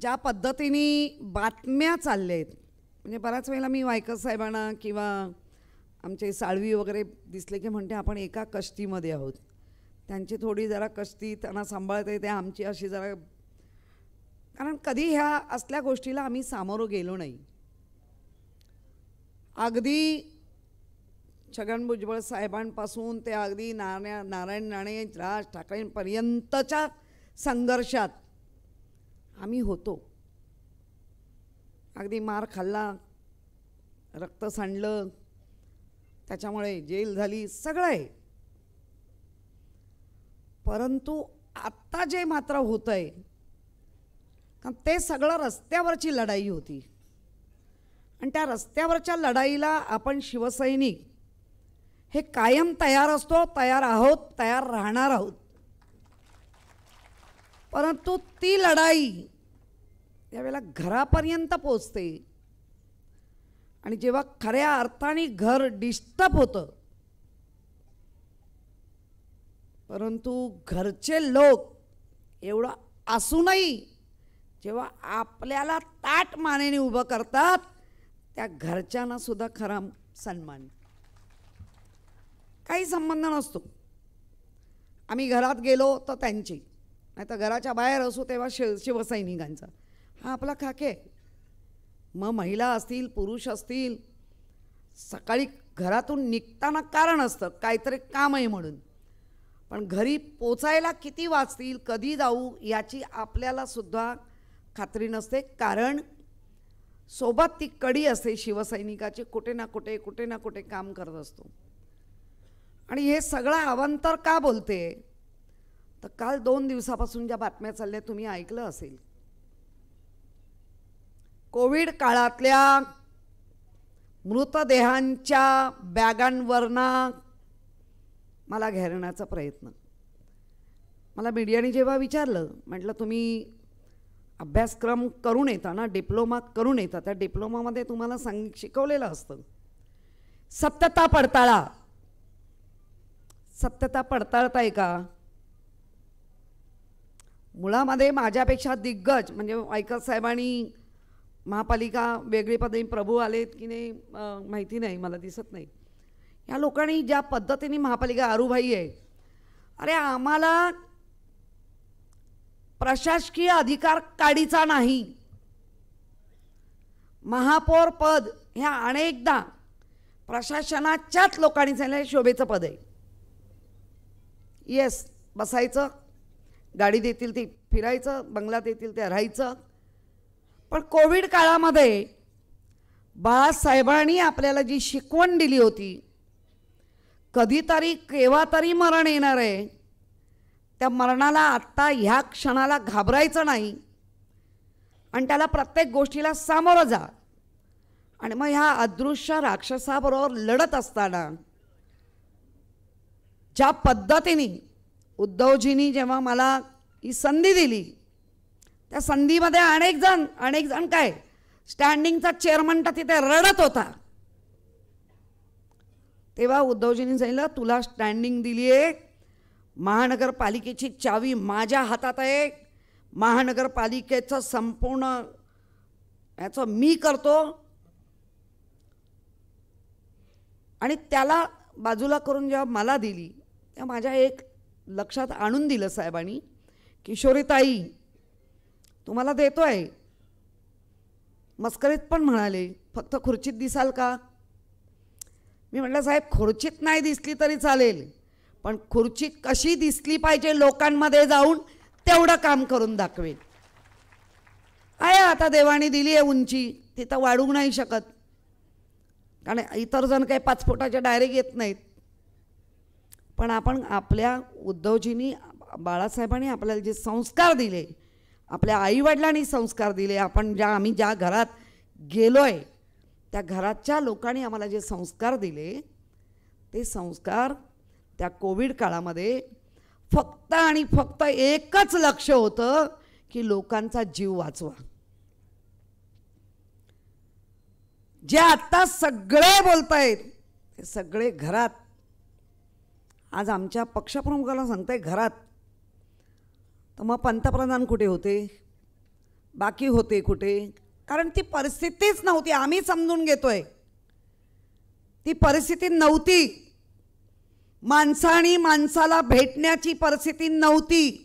ज्या पद्धतीने बातम्या चालल्या आहेत म्हणजे बऱ्याच वेळेला मी वायकर साहेबांना किंवा आमचे साळवी वगैरे दिसले की म्हणते आपण एका कश्तीमध्ये आहोत त्यांची थोडी जरा कश्ती त्यांना सांभाळते ते आमची अशी जरा कारण कधी ह्या असल्या गोष्टीला आम्ही सामोरं गेलो नाही अगदी छगन भुजबळ साहेबांपासून ते अगदी नारायण नारायण राणे राज ठाकरेंपर्यंतच्या संघर्षात आम्ही होतो अगदी मार खाल्ला रक्त सांडलं त्याच्यामुळे जेल झाली सगळं आहे परंतु आत्ता जे मात्र होतं आहे कारण ते सगळं रस्त्यावरची लढाई होती आणि त्या रस्त्यावरच्या लढाईला आपण शिवसैनिक हे कायम तयार असतो तयार आहोत तयार राहणार आहोत परंतु ती लढाई त्यावेळेला घरापर्यंत पोचते आणि जेव्हा खऱ्या अर्थाने घर डिस्टर्ब होतं परंतु घरचे लोक एवढं असूनही जेव्हा आपल्याला ताट मानेने उभं करतात त्या घरच्यांना सुद्धा खरा सन्मान काही संबंध नसतो आम्ही घरात गेलो तर त्यांची नाही तर घराच्या बाहेर असू तेव्हा शिव शिवसैनिकांचा हा आपला खाके मग महिला असतील पुरुष असतील सकाळी घरातून निघताना कारण असतं काहीतरी काम आहे म्हणून पण घरी पोचायला किती वाचतील कधी जाऊ याची आपल्याला सुद्धा खात्री नसते कारण सोबत ती कडी असते शिवसैनिकाची कुठे ना कुठे कुठे ना कुठे काम करत असतो आणि हे सगळं अवंतर का बोलते तर काल दोन दिवसापासून ज्या बातम्या चालल्या तुम्ही ऐकलं असेल कोविड काळातल्या मृतदेहांच्या बॅगांवरना मला घेरण्याचा प्रयत्न मला मीडियाने जेव्हा विचारलं म्हटलं तुम्ही अभ्यासक्रम करून येता ना डिप्लोमा करून येता त्या डिप्लोमामध्ये तुम्हाला सांग शिकवलेलं असतं सत्यता पडताळा सत्यता पडताळताय का मुळामध्ये माझ्यापेक्षा दिग्गज म्हणजे वायकर साहेबांनी महापालिका वेगळी पदवी प्रभू आलेत की नाही माहिती नाही मला दिसत नाही या लोकांनी ज्या पद्धतीने महापालिका आरूभाई आहे अरे आम्हाला प्रशासकीय अधिकार काढीचा नाही महापौर पद ह्या अनेकदा प्रशासनाच्याच लोकांनी झालेलं शोभेचं पद आहे येस बसायचं गाडी देतील ती फिरायचं बंगला देतील ते राहायचं पण कोविड काळामध्ये बाळासाहेबांनी आपल्याला जी शिकवण दिली होती कधीतरी केव्हा तरी मरण येणार आहे त्या मरणाला आत्ता ह्या क्षणाला घाबरायचं नाही आणि त्याला प्रत्येक गोष्टीला सामोरं जा आणि मग ह्या अदृश्य राक्षसाबरोबर लढत असताना ज्या पद्धतीने उद्धवजींनी जेव्हा मला ही संधी दिली त्या संधीमध्ये अनेक जण अनेक जण काय स्टँडिंगचा चेअरमन तर तिथे रडत होता तेव्हा उद्धवजींनी सांगितलं तुला स्टँडिंग दिली आहे महानगरपालिकेची चावी माझ्या हातात आहे महानगरपालिकेचं संपूर्ण याचं मी करतो आणि त्याला बाजूला करून जेव्हा मला दिली तेव्हा माझ्या एक लक्षात आणून दिलं साहेबांनी किशोरीताई तुम्हाला देतो आहे मस्करीत पण म्हणाले फक्त खुर्चीत दिसाल का मी म्हटलं साहेब खुर्चीत नाही दिसली तरी चालेल पण खुर्ची कशी दिसली पाहिजे लोकांमध्ये जाऊन तेवढं काम करून दाखवेल आहे आता देवाने दिली आहे उंची तिथं वाढू नाही शकत कारण इतर जण काही पाच फुटाच्या डायरेक्ट येत नाहीत पण आपण आपल्या उद्धवजींनी बाळासाहेबांनी आपल्याला जे संस्कार दिले आपल्या आईवडिलांनी संस्कार दिले आपण ज्या आम्ही ज्या घरात गेलो आहे त्या घराच्या लोकांनी आम्हाला जे संस्कार दिले ते संस्कार त्या कोविड काळामध्ये फक्त आणि फक्त एकच लक्ष होतं की लोकांचा जीव वाचवा जे आत्ता सगळे बोलत आहेत ते सगळे घरात आज आमच्या पक्षप्रमुखाला आहे घरात तर मग पंतप्रधान कुठे होते बाकी होते कुठे कारण ती परिस्थितीच नव्हती आम्ही समजून घेतो आहे ती परिस्थिती नव्हती माणसाने माणसाला भेटण्याची परिस्थिती नव्हती